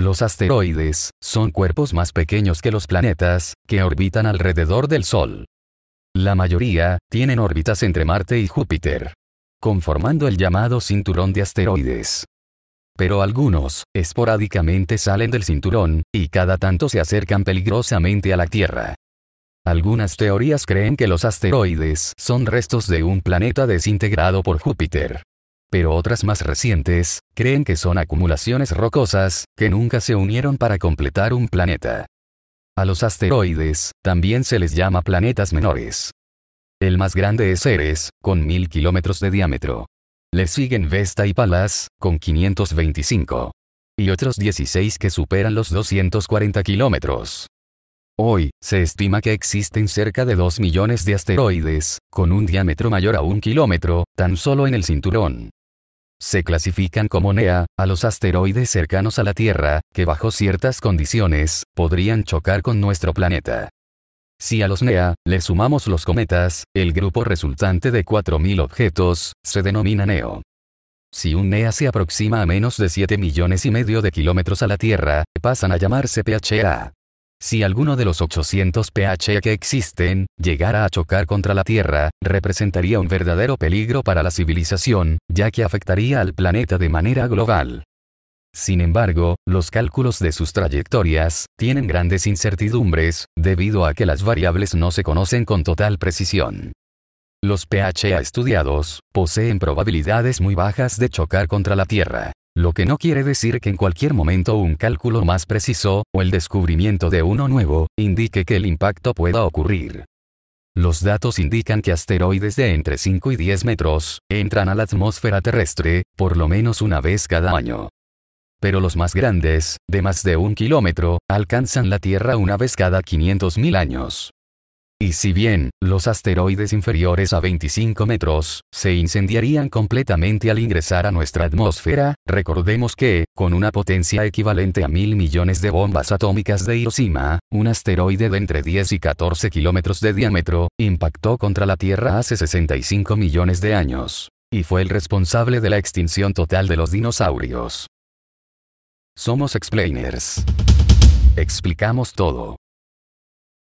Los asteroides son cuerpos más pequeños que los planetas, que orbitan alrededor del Sol. La mayoría tienen órbitas entre Marte y Júpiter, conformando el llamado cinturón de asteroides. Pero algunos, esporádicamente salen del cinturón, y cada tanto se acercan peligrosamente a la Tierra. Algunas teorías creen que los asteroides son restos de un planeta desintegrado por Júpiter pero otras más recientes, creen que son acumulaciones rocosas, que nunca se unieron para completar un planeta. A los asteroides, también se les llama planetas menores. El más grande es Ceres, con 1000 kilómetros de diámetro. Le siguen Vesta y Palas, con 525. Y otros 16 que superan los 240 kilómetros. Hoy, se estima que existen cerca de 2 millones de asteroides, con un diámetro mayor a un kilómetro, tan solo en el cinturón. Se clasifican como NEA, a los asteroides cercanos a la Tierra, que bajo ciertas condiciones, podrían chocar con nuestro planeta. Si a los NEA le sumamos los cometas, el grupo resultante de 4.000 objetos, se denomina NEO. Si un NEA se aproxima a menos de 7 millones y medio de kilómetros a la Tierra, pasan a llamarse PHA. Si alguno de los 800 PHA que existen, llegara a chocar contra la Tierra, representaría un verdadero peligro para la civilización, ya que afectaría al planeta de manera global. Sin embargo, los cálculos de sus trayectorias tienen grandes incertidumbres, debido a que las variables no se conocen con total precisión. Los PHA estudiados poseen probabilidades muy bajas de chocar contra la Tierra. Lo que no quiere decir que en cualquier momento un cálculo más preciso, o el descubrimiento de uno nuevo, indique que el impacto pueda ocurrir. Los datos indican que asteroides de entre 5 y 10 metros entran a la atmósfera terrestre, por lo menos una vez cada año. Pero los más grandes, de más de un kilómetro, alcanzan la Tierra una vez cada 500.000 años. Y si bien, los asteroides inferiores a 25 metros, se incendiarían completamente al ingresar a nuestra atmósfera, recordemos que, con una potencia equivalente a mil millones de bombas atómicas de Hiroshima, un asteroide de entre 10 y 14 kilómetros de diámetro, impactó contra la Tierra hace 65 millones de años. Y fue el responsable de la extinción total de los dinosaurios. Somos explainers. Explicamos todo.